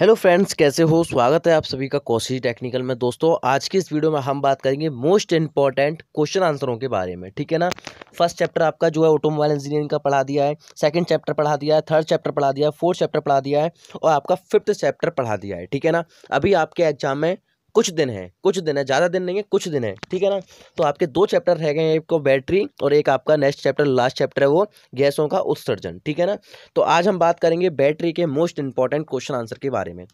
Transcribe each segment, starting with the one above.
hello friends कैसे हो स्वागत है आप सभी का कोशिश टेक्निकल में दोस्तों आज की इस वीडियो में हम बात करेंगे मोस्ट इंपॉर्टेंट क्वेश्चन आंसरों के बारे में ठीक है ना फर्स्ट चैप्टर आपका जो है ऑटोमोबाइल इंजीनियरिंग का पढ़ा दिया है सेकंड चैप्टर पढ़ा दिया है थर्ड चैप्टर पढ़ा दिया है फोर्थ चैप्टर पढ़ा दिया है और आपका फिफ्थ चैप्टर पढ़ा दिया है ठीक है ना अभी आपके एग्जाम में कुछ दिन है कुछ दिन है ज़्यादा दिन नहीं है कुछ दिन है ठीक है ना तो आपके दो चैप्टर रह गए हैं एक को बैटरी और एक आपका नेक्स्ट चैप्टर लास्ट चैप्टर है वो गैसों का उत्सर्जन ठीक है ना तो आज हम बात करेंगे बैटरी के मोस्ट इंपॉर्टेंट क्वेश्चन आंसर के बारे में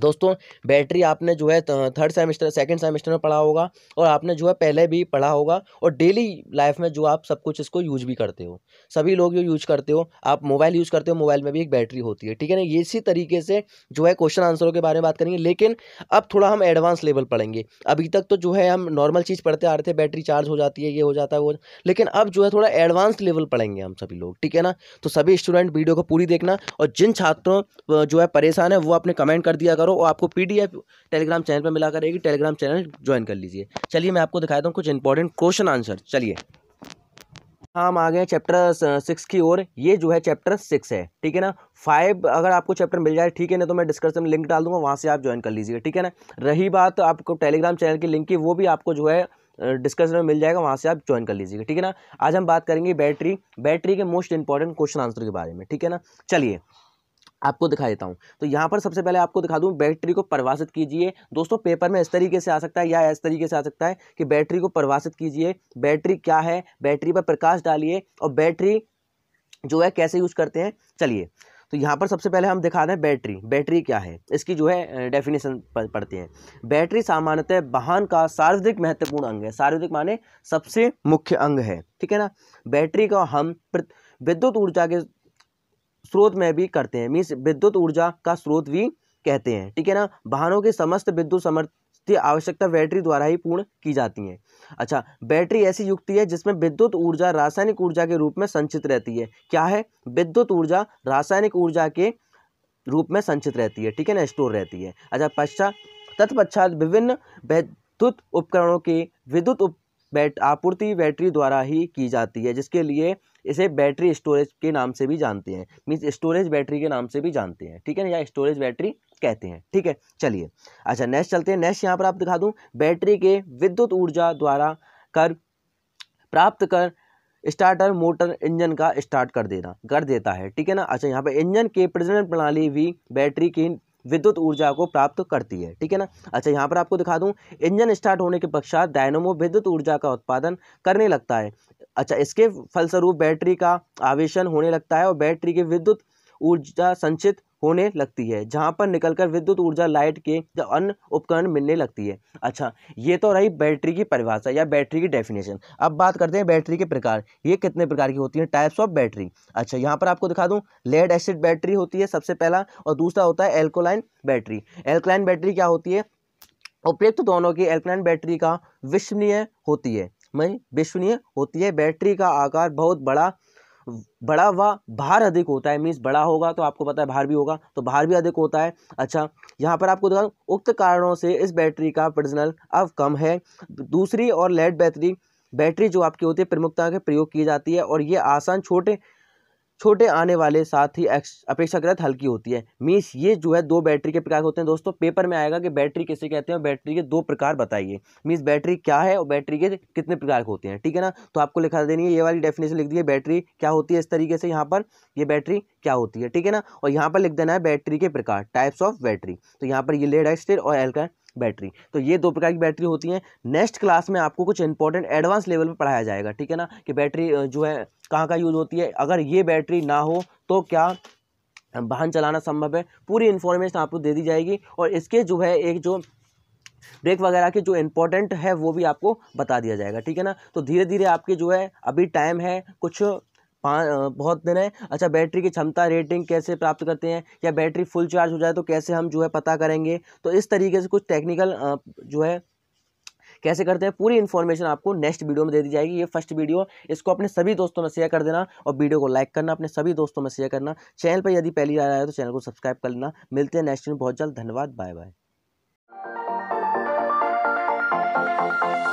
दोस्तों बैटरी आपने जो है थर्ड सेमेस्टर सेकंड सेमेस्टर में पढ़ा होगा और आपने जो है पहले भी पढ़ा होगा और डेली लाइफ में जो आप सब कुछ इसको यूज भी करते हो सभी लोग ये यूज करते हो आप मोबाइल यूज करते हो मोबाइल में भी एक बैटरी होती है ठीक है ना ये इसी तरीके से जो है क्वेश्चन आंसरों के बारे में बात करेंगे लेकिन अब थोड़ा हम एडवांस लेवल पढ़ेंगे अभी तक तो जो है हम नॉर्मल चीज़ पढ़ते आ रहे थे बैटरी चार्ज हो जाती है ये हो जाता है वो लेकिन अब जो है थोड़ा एडवांस लेवल पढ़ेंगे हम सभी लोग ठीक है ना तो सभी स्टूडेंट वीडियो को पूरी देखना और जिन छात्रों जो है परेशान है वो आपने कमेंट कर दिया करो करो और आपको पी टेलीग्राम चैनल पर मिला करेगी टेलीग्राम चैनल ज्वाइन कर लीजिए चलिए मैं आपको दिखाता हूँ कुछ इंपॉर्टेंट क्वेश्चन आंसर चलिए हाँ हम आ गए चैप्टर सिक्स uh, की ओर ये जो है चैप्टर सिक्स है ठीक है ना फाइव अगर आपको चैप्टर मिल जाए ठीक है ना तो मैं डिस्क्रिप्शन में लिंक डाल दूंगा वहाँ से आप ज्वाइन कर लीजिएगा ठीक है ना रही बात आपको टेलीग्राम चैनल की लिंक की वो भी आपको जो है डिस्कशन uh, में मिल जाएगा वहाँ से आप ज्वाइन कर लीजिएगा ठीक है ना आज हम बात करेंगे बैटरी बैटरी के मोस्ट इंपॉर्टेंट क्वेश्चन आंसर के बारे में ठीक है ना चलिए आपको दिखा देता हूँ तो यहाँ पर सबसे पहले आपको दिखा दूँ बैटरी को परिभाषित कीजिए दोस्तों पेपर में इस तरीके से आ सकता है या इस तरीके से आ सकता है कि बैटरी को परिभाषित कीजिए बैटरी क्या है बैटरी पर प्रकाश डालिए और बैटरी जो है कैसे यूज़ करते हैं चलिए तो यहाँ पर सबसे पहले हम दिखा दें बैटरी बैटरी क्या है इसकी जो है डेफिनेशन पढ़ते हैं बैटरी सामान्यतः वाहन का सार्वजनिक महत्वपूर्ण अंग है सार्वजनिक माने सबसे मुख्य अंग है ठीक है ना बैटरी का हम विद्युत ऊर्जा के स्रोत में भी करते हैं मीन्स विद्युत ऊर्जा का स्रोत भी कहते हैं ठीक है ना वाहनों के समस्त विद्युत समर्थित आवश्यकता बैटरी द्वारा ही पूर्ण की जाती है अच्छा बैटरी ऐसी युक्ति है जिसमें विद्युत ऊर्जा रासायनिक ऊर्जा के रूप में संचित रहती है क्या है विद्युत ऊर्जा रासायनिक ऊर्जा के रूप में संचित रहती है ठीक है ना स्टोर रहती है अच्छा पश्चात तत्पश्चात विभिन्न विद्युत उपकरणों के विद्युत उप बैट आपूर्ति बैटरी द्वारा ही की जाती है जिसके लिए इसे बैटरी स्टोरेज के नाम से भी जानते हैं मीन्स स्टोरेज बैटरी के नाम से भी जानते हैं ठीक है ना या स्टोरेज बैटरी कहते हैं ठीक है चलिए अच्छा नेक्स्ट चलते हैं नेक्स्ट यहाँ पर आप दिखा दूँ बैटरी के विद्युत ऊर्जा द्वारा कर प्राप्त कर स्टार्टर मोटर इंजन का स्टार्ट कर देना कर देता है ठीक है ना अच्छा यहाँ पर इंजन के प्रजनन प्रणाली भी बैटरी की विद्युत ऊर्जा को प्राप्त करती है ठीक है ना अच्छा यहाँ पर आपको दिखा दूँ इंजन स्टार्ट होने के पश्चात डायनोमो विद्युत ऊर्जा का उत्पादन करने लगता है अच्छा इसके फलस्वरूप बैटरी का आवेशन होने लगता है और बैटरी के विद्युत ऊर्जा संचित होने लगती है जहाँ पर निकलकर विद्युत ऊर्जा लाइट के अन्य उपकरण मिलने लगती है अच्छा ये तो रही बैटरी की परिभाषा या बैटरी की डेफिनेशन अब बात करते हैं बैटरी के प्रकार ये कितने प्रकार की होती हैं टाइप्स ऑफ बैटरी अच्छा यहाँ पर आपको दिखा दूँ लेड एसिड बैटरी होती है सबसे पहला और दूसरा होता है एल्कोलाइन बैटरी एल्कोलाइन बैटरी क्या होती है उपयुक्त दोनों की एल्कोलाइन बैटरी का विश्वनीय होती है मैं विश्वनीय होती है बैटरी का आकार बहुत बड़ा बड़ा व भार अधिक होता है मीन्स बड़ा होगा तो आपको पता है भार भी होगा तो भार भी अधिक होता है अच्छा यहाँ पर आपको देखा उक्त कारणों से इस बैटरी का प्रजनल अब कम है दूसरी और लेड बैटरी बैटरी जो आपकी होती है प्रमुखता के प्रयोग की जाती है और ये आसान छोटे छोटे आने वाले साथ ही अपेक्षाकृत हल्की होती है मीन्स ये जो है दो बैटरी के प्रकार होते हैं दोस्तों पेपर में आएगा कि बैटरी किसे कहते हैं बैटरी के दो प्रकार बताइए मीन्स बैटरी क्या है और बैटरी के कितने प्रकार होते हैं ठीक है ना तो आपको लिखा देनी है ये वाली डेफिनेशन लिख दिए बैटरी क्या होती है इस तरीके से यहाँ पर ये बैटरी क्या होती है ठीक है ना और यहाँ पर लिख देना है बैटरी के प्रकार टाइप्स ऑफ बैटरी तो यहाँ पर ये लेड एक्सटेड और एल्का बैटरी तो ये दो प्रकार की बैटरी होती हैं नेक्स्ट क्लास में आपको कुछ इंपॉर्टेंट एडवांस लेवल में पढ़ाया जाएगा ठीक है ना कि बैटरी जो है कहाँ का यूज़ होती है अगर ये बैटरी ना हो तो क्या वाहन चलाना संभव है पूरी इन्फॉर्मेशन आपको दे दी जाएगी और इसके जो है एक जो ब्रेक वगैरह के जो इम्पोर्टेंट है वो भी आपको बता दिया जाएगा ठीक है ना तो धीरे धीरे आपके जो है अभी टाइम है कुछ बहुत दिन है अच्छा बैटरी की क्षमता रेटिंग कैसे प्राप्त करते हैं या बैटरी फुल चार्ज हो जाए तो कैसे हम जो है पता करेंगे तो इस तरीके से कुछ टेक्निकल जो है कैसे करते हैं पूरी इन्फॉर्मेशन आपको नेक्स्ट वीडियो में दे दी जाएगी ये फर्स्ट वीडियो इसको अपने सभी दोस्तों में शेयर कर देना और वीडियो को लाइक करना अपने सभी दोस्तों में शेयर करना चैनल पर यदि पहली बार आया तो चैनल को सब्सक्राइब कर लेना मिलते हैं नेक्स्ट में बहुत जल्द धन्यवाद बाय बाय